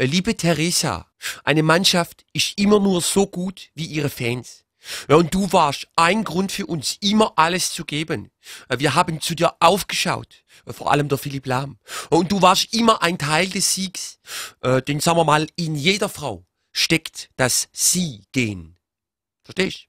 Äh, liebe Theresa, eine Mannschaft ist immer nur so gut wie ihre Fans. Ja, äh, und du warst ein Grund für uns, immer alles zu geben. Äh, wir haben zu dir aufgeschaut, vor allem der Philipp Lahm. Und du warst immer ein Teil des Siegs, denn sagen wir mal, in jeder Frau steckt das Sie-Gen. Verstehst?